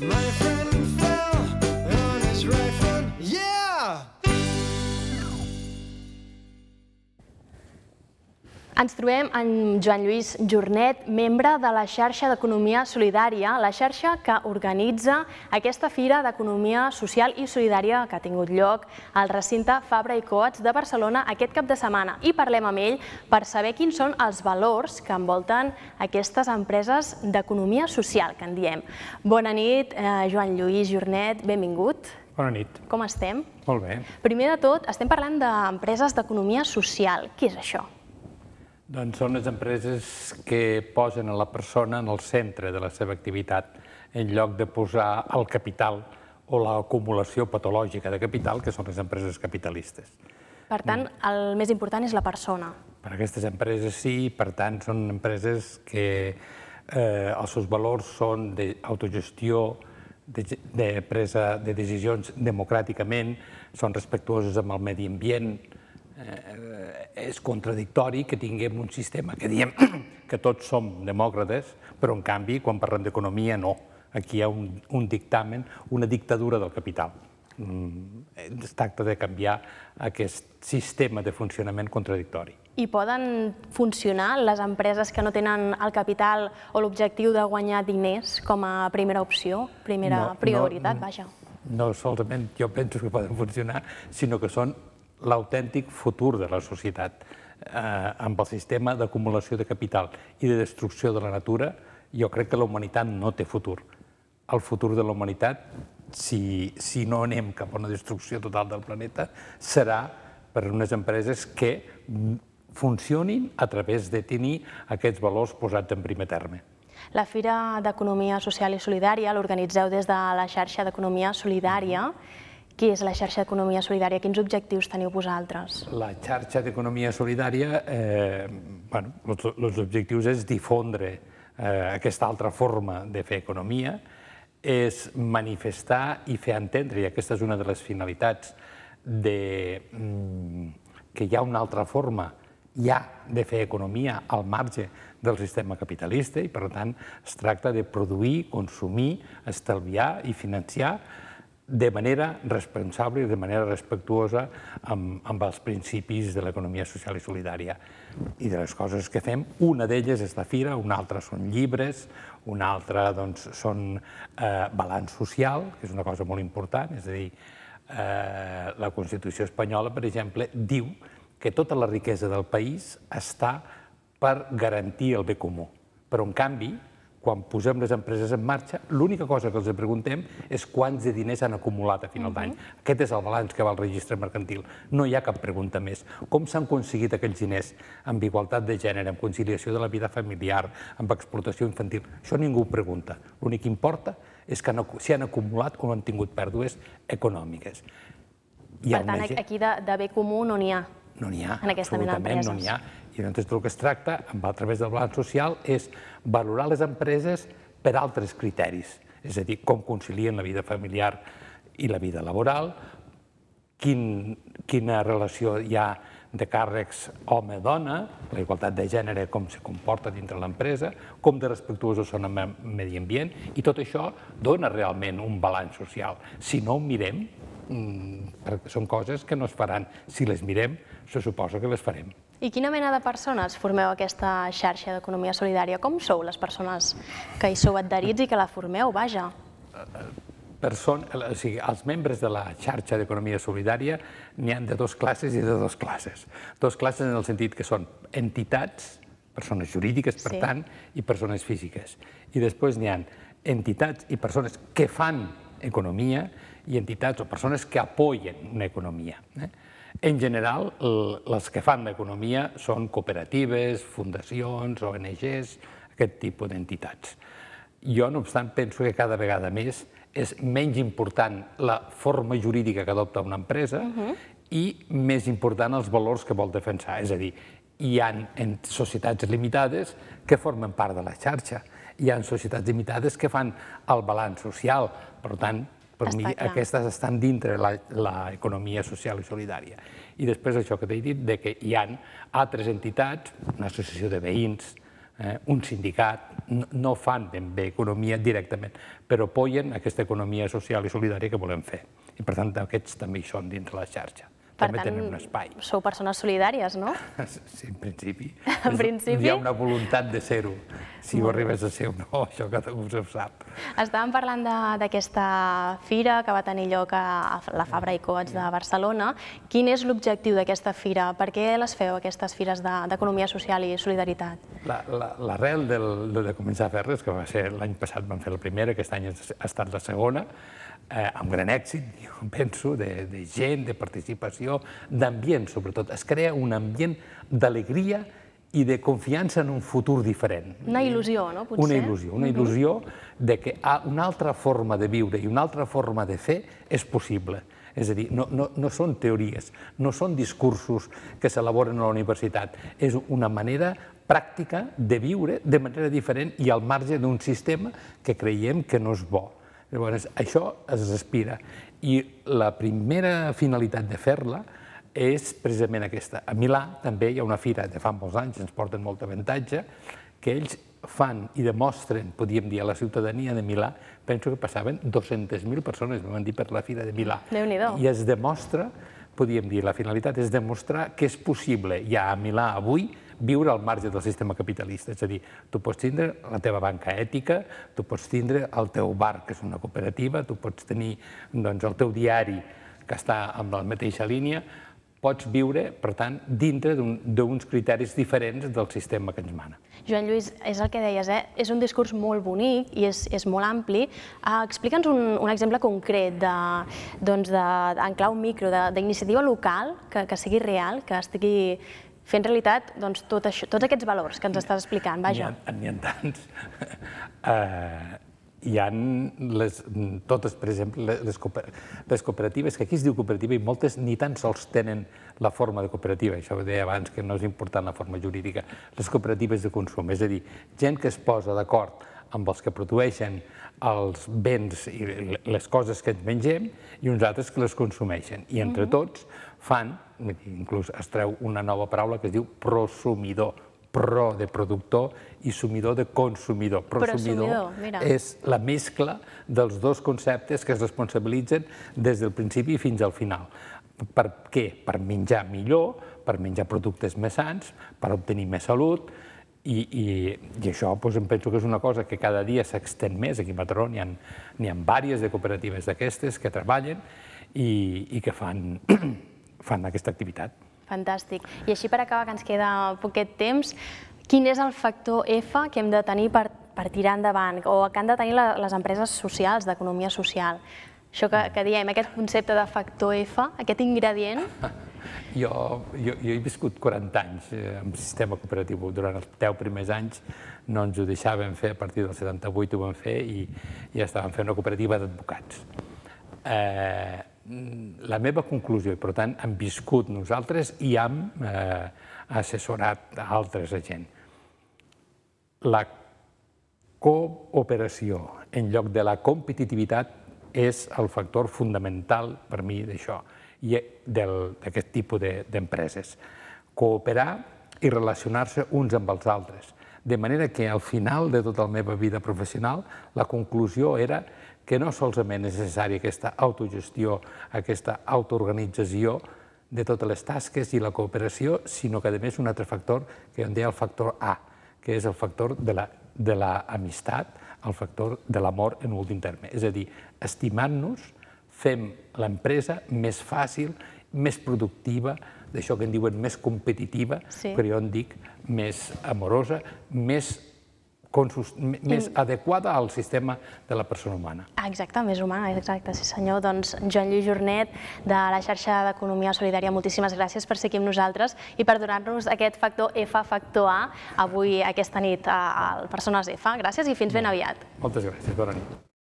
My friend Ens trobem amb Joan Lluís Jornet, membre de la xarxa d'Economia Solidària, la xarxa que organitza aquesta Fira d'Economia Social i Solidària que ha tingut lloc al recinte Fabra i Coats de Barcelona aquest cap de setmana. I parlem amb ell per saber quins són els valors que envolten aquestes empreses d'economia social, que en diem. Bona nit, eh, Joan Lluís Jornet, benvingut. Bona nit. Com estem? Molt bé. Primer de tot, estem parlant d'empreses d'economia social. Què és això? Doncs són les empreses que posen a la persona en el centre de la seva activitat, en lloc de posar el capital o l'acumulació patològica de capital, que són les empreses capitalistes. Per tant, mm. el més important és la persona. Per aquestes empreses sí, per tant, són empreses que eh, els seus valors són d'autogestió, de, de presa de decisions democràticament, són respectuosos amb el medi ambient, Eh, eh, és contradictori que tinguem un sistema que diem que tots som demòcrates, però en canvi, quan parlem d'economia, no. Aquí hi ha un, un dictamen, una dictadura del capital. Mm, eh, es tracta de canviar aquest sistema de funcionament contradictori. I poden funcionar les empreses que no tenen el capital o l'objectiu de guanyar diners com a primera opció, primera no, prioritat, no, vaja? No solament jo penso que poden funcionar, sinó que són l'autèntic futur de la societat eh, amb el sistema d'acumulació de capital i de destrucció de la natura, jo crec que la humanitat no té futur. El futur de la humanitat, si, si no anem cap a una destrucció total del planeta, serà per unes empreses que funcionin a través de tenir aquests valors posats en primer terme. La Fira d'Economia Social i Solidària l'organitzeu des de la xarxa d'Economia Solidària. Qui és la xarxa d'economia solidària? Quins objectius teniu vosaltres? La xarxa d'economia solidària, eh, bueno, els, els objectius és difondre eh, aquesta altra forma de fer economia, és manifestar i fer entendre, i aquesta és una de les finalitats, de, mm, que hi ha una altra forma ja de fer economia al marge del sistema capitalista i, per tant, es tracta de produir, consumir, estalviar i financiar de manera responsable i de manera respectuosa amb, amb els principis de l'economia social i solidària. I de les coses que fem, una d'elles és la fira, una altra són llibres, una altra doncs, són eh, balanç social, que és una cosa molt important, és a dir, eh, la Constitució espanyola, per exemple, diu que tota la riquesa del país està per garantir el bé comú. Però, en canvi, quan posem les empreses en marxa, l'única cosa que els preguntem és quants de diners han acumulat a final d'any. Aquest és el balanç que va al registre mercantil. No hi ha cap pregunta més. Com s'han aconseguit aquells diners? Amb igualtat de gènere, amb conciliació de la vida familiar, amb explotació infantil. Això ningú ho pregunta. L'únic que importa és que s'hi si han acumulat o han tingut pèrdues econòmiques. per tant, eh? aquí de, de bé comú no n'hi ha. No n'hi ha, en aquesta absolutament no n'hi ha. I llavors del que es tracta, a través del balanç social, és valorar les empreses per altres criteris, és a dir, com concilien la vida familiar i la vida laboral, quin, quina relació hi ha de càrrecs home-dona, la igualtat de gènere, com se comporta dintre l'empresa, com de respectuosos són amb el medi ambient, i tot això dona realment un balanç social. Si no ho mirem, Mm, perquè són coses que no es faran. Si les mirem, se suposa que les farem. I quina mena de persones formeu aquesta xarxa d'economia solidària? Com sou les persones que hi sou adherits i que la formeu? Vaja. Person, eh, o sigui, els membres de la xarxa d'economia solidària n'hi han de dues classes i de dues classes. Dos classes en el sentit que són entitats, persones jurídiques, per sí. tant, i persones físiques. I després n'hi han entitats i persones que fan economia i entitats o persones que apoyen una economia. Eh? En general, les que fan d'economia són cooperatives, fundacions, ONGs, aquest tipus d'entitats. Jo, no obstant, penso que cada vegada més és menys important la forma jurídica que adopta una empresa i més important els valors que vol defensar. És a dir, hi ha societats limitades que formen part de la xarxa, hi ha societats limitades que fan el balanç social. Per tant, per Està mi, clar. aquestes estan dintre l'economia social i solidària. I després això que t'he dit, de que hi ha altres entitats, una associació de veïns, eh, un sindicat, no, no fan ben bé economia directament, però apoyen aquesta economia social i solidària que volem fer. I per tant, aquests també hi són dins la xarxa. Per també tant, tenen un espai. Sou persones solidàries, no? Sí, en principi. En principi? Hi ha una voluntat de ser-ho. Si ho arribes a ser o no, això cadascú se ho sap. Estàvem parlant d'aquesta fira que va tenir lloc a la Fabra i Coats de Barcelona. Quin és l'objectiu d'aquesta fira? Per què les feu, aquestes fires d'economia social i solidaritat? L'arrel la, la, de començar a fer-les, que va ser l'any passat vam fer la primera, aquest any ha estat la segona, eh, amb gran èxit, jo penso, de, de gent, de participació, d'ambient, sobretot. Es crea un ambient d'alegria i de confiança en un futur diferent. Una il·lusió, no? Potser? Una il·lusió, una mhm. il·lusió de que ah, una altra forma de viure i una altra forma de fer és possible. És a dir, no, no, no són teories, no són discursos que s'elaboren a la universitat. És una manera pràctica de viure de manera diferent i al marge d'un sistema que creiem que no és bo. Llavors, això es aspira. I la primera finalitat de fer-la és precisament aquesta. A Milà també hi ha una fira de fa molts anys, ens porten molt avantatge, que ells fan i demostren, podríem dir, a la ciutadania de Milà, penso que passaven 200.000 persones, m'han dir, per la fira de Milà. déu nhi I es demostra, podríem dir, la finalitat és demostrar que és possible ja a Milà avui viure al marge del sistema capitalista. És a dir, tu pots tindre la teva banca ètica, tu pots tindre el teu bar, que és una cooperativa, tu pots tenir doncs, el teu diari, que està amb la mateixa línia, pots viure, per tant, dintre d'uns criteris diferents del sistema que ens mana. Joan Lluís, és el que deies, eh? és un discurs molt bonic i és, és molt ampli. Uh, Explica'ns un, un exemple concret, de, doncs de, en clau micro, d'iniciativa local, que, que sigui real, que estigui fent realitat doncs, tot això, tots aquests valors que ens estàs explicant, vaja. N'hi ha, ha tants. Uh, hi ha les, totes, per exemple, les, les cooperatives, que aquí es diu cooperativa i moltes ni tan sols tenen la forma de cooperativa, això ho deia abans, que no és important la forma jurídica, les cooperatives de consum, és a dir, gent que es posa d'acord amb els que produeixen els béns i les coses que ens mengem i uns altres que les consumeixen. I entre mm-hmm. tots fan inclús es treu una nova paraula que es diu prosumidor, pro de productor i sumidor de consumidor. Prosumidor, és la mescla dels dos conceptes que es responsabilitzen des del principi fins al final. Per què? Per menjar millor, per menjar productes més sants, per obtenir més salut, i, i, i això doncs, em penso que és una cosa que cada dia s'extén més. Aquí a Mataró n'hi ha, diverses de cooperatives d'aquestes que treballen i, i que fan fan aquesta activitat. Fantàstic. I així per acabar, que ens queda poquet temps, quin és el factor F que hem de tenir per, per tirar endavant o que han de tenir la, les empreses socials, d'economia social? Això que, que diem, aquest concepte de factor F, aquest ingredient... Jo, jo, jo he viscut 40 anys eh, amb sistema cooperatiu. Durant els 10 primers anys no ens ho deixaven fer, a partir del 78 ho vam fer i ja estàvem fent una cooperativa d'advocats. Eh, Mm, la meva conclusió, i per tant hem viscut nosaltres i hem eh, assessorat altres gent. La cooperació en lloc de la competitivitat és el factor fundamental per mi d'això i e, d'aquest tipus d'empreses. De, Cooperar i relacionar-se uns amb els altres. De manera que al final de tota la meva vida professional la conclusió era que no solament és necessària aquesta autogestió, aquesta autoorganització de totes les tasques i la cooperació, sinó que, a més, un altre factor que en deia el factor A, que és el factor de l'amistat, la, el factor de l'amor en últim terme. És a dir, estimant-nos, fem l'empresa més fàcil, més productiva, d'això que en diuen més competitiva, sí. però jo en dic més amorosa, més més adequada al sistema de la persona humana. Ah, exacte, més humana, exacte, sí senyor. Doncs Joan Lluís Jornet, de la xarxa d'Economia Solidària, moltíssimes gràcies per ser aquí amb nosaltres i per donar-nos aquest factor F, factor A, avui aquesta nit al Persones F. Gràcies i fins ben aviat. Moltes gràcies, bona nit.